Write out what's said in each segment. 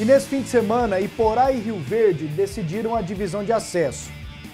E nesse fim de semana, Iporá e Rio Verde decidiram a divisão de acesso.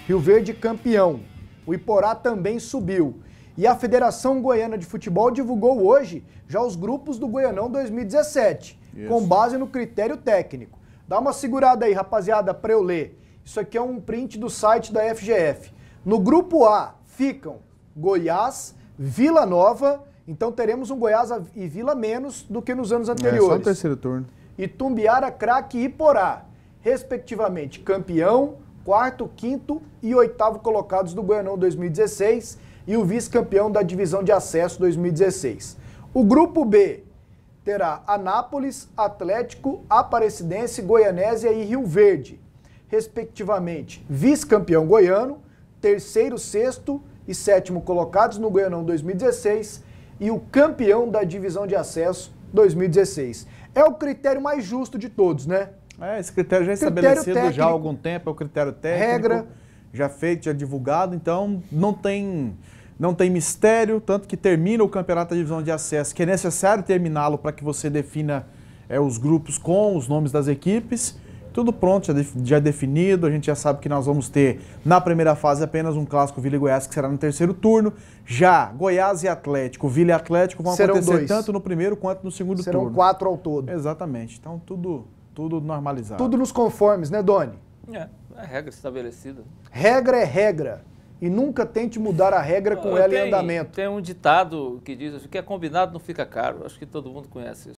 Rio Verde campeão. O Iporá também subiu. E a Federação Goiana de Futebol divulgou hoje já os grupos do Goianão 2017, Isso. com base no critério técnico. Dá uma segurada aí, rapaziada, para eu ler. Isso aqui é um print do site da FGF. No grupo A ficam Goiás, Vila Nova, então teremos um Goiás e Vila menos do que nos anos anteriores. É só o terceiro turno. Itumbiara, Craque e Porá, respectivamente campeão, quarto, quinto e oitavo colocados do Goianão 2016 e o vice-campeão da divisão de acesso 2016. O grupo B terá Anápolis, Atlético, Aparecidense, Goianésia e Rio Verde, respectivamente vice-campeão goiano, terceiro, sexto e sétimo colocados no Goianão 2016 e o campeão da divisão de acesso 2016. É o critério mais justo de todos, né? É, esse critério já é critério estabelecido técnico, já há algum tempo, é o critério técnico. Regra. Já feito, já divulgado, então não tem não tem mistério, tanto que termina o campeonato da divisão de acesso, que é necessário terminá-lo para que você defina é, os grupos com os nomes das equipes tudo pronto, já definido. A gente já sabe que nós vamos ter na primeira fase apenas um clássico Vila e Goiás, que será no terceiro turno. Já Goiás e Atlético, Vila e Atlético vão Serão acontecer dois. tanto no primeiro quanto no segundo Serão turno. Serão quatro ao todo. Exatamente. Então tudo, tudo normalizado. Tudo nos conformes, né, Doni? É, é regra estabelecida. Regra é regra. E nunca tente mudar a regra com ela em andamento. Tem um ditado que diz o que é combinado não fica caro. Acho que todo mundo conhece isso.